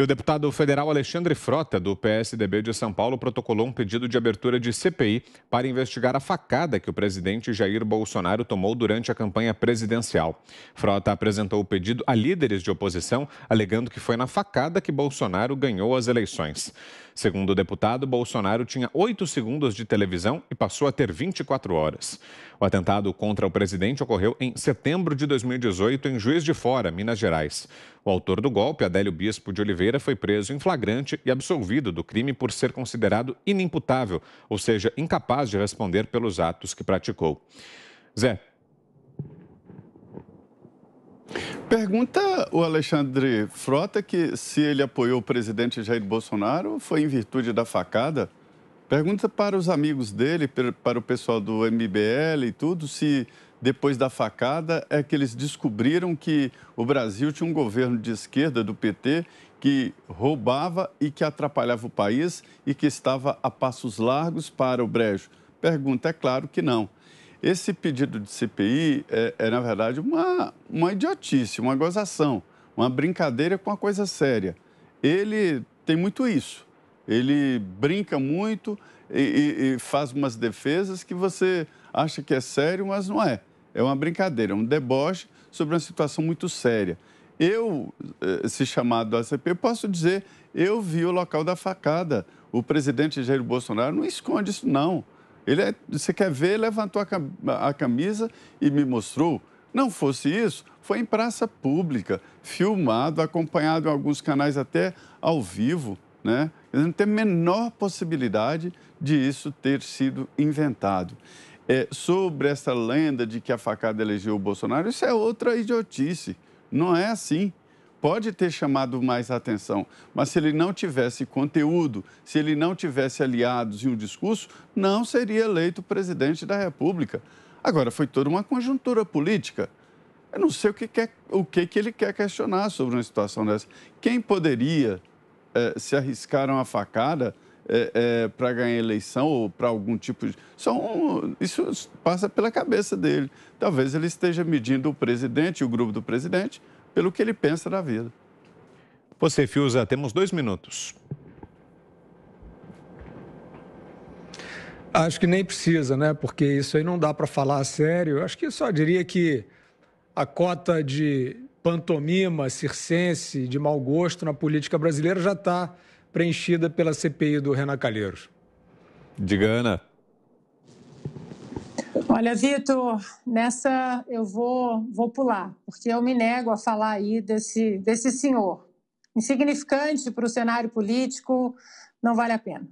E o deputado federal Alexandre Frota, do PSDB de São Paulo, protocolou um pedido de abertura de CPI para investigar a facada que o presidente Jair Bolsonaro tomou durante a campanha presidencial. Frota apresentou o pedido a líderes de oposição, alegando que foi na facada que Bolsonaro ganhou as eleições. Segundo o deputado, Bolsonaro tinha oito segundos de televisão e passou a ter 24 horas. O atentado contra o presidente ocorreu em setembro de 2018 em Juiz de Fora, Minas Gerais. O autor do golpe, Adélio Bispo de Oliveira, foi preso em flagrante e absolvido do crime por ser considerado inimputável, ou seja, incapaz de responder pelos atos que praticou. Zé, Pergunta o Alexandre Frota que se ele apoiou o presidente Jair Bolsonaro foi em virtude da facada Pergunta para os amigos dele, para o pessoal do MBL e tudo, se depois da facada é que eles descobriram que o Brasil tinha um governo de esquerda do PT que roubava e que atrapalhava o país e que estava a passos largos para o brejo. Pergunta, é claro que não. Esse pedido de CPI é, é na verdade, uma, uma idiotice, uma gozação, uma brincadeira com uma coisa séria. Ele tem muito isso. Ele brinca muito e, e, e faz umas defesas que você acha que é sério, mas não é. É uma brincadeira, é um deboche sobre uma situação muito séria. Eu, eh, se chamado do ACP, posso dizer, eu vi o local da facada. O presidente Jair Bolsonaro não esconde isso, não. Ele é, você quer ver, levantou a camisa e me mostrou. Não fosse isso, foi em praça pública, filmado, acompanhado em alguns canais até ao vivo. Né? Eles não têm a menor possibilidade de isso ter sido inventado. É, sobre essa lenda de que a facada elegeu o Bolsonaro, isso é outra idiotice. Não é assim. Pode ter chamado mais atenção, mas se ele não tivesse conteúdo, se ele não tivesse aliados e um discurso, não seria eleito presidente da República. Agora, foi toda uma conjuntura política. Eu não sei o que, quer, o que, que ele quer questionar sobre uma situação dessa. Quem poderia é, se arriscaram a facada é, é, para ganhar eleição ou para algum tipo de. São, isso passa pela cabeça dele. Talvez ele esteja medindo o presidente, e o grupo do presidente, pelo que ele pensa da vida. Você, Fiuza, temos dois minutos. Acho que nem precisa, né? Porque isso aí não dá para falar a sério. Acho que só diria que a cota de pantomima circense de mau gosto na política brasileira já está preenchida pela CPI do Renan Calheiros. Diga, Ana. Olha, Vitor, nessa eu vou, vou pular, porque eu me nego a falar aí desse, desse senhor. Insignificante para o cenário político, não vale a pena.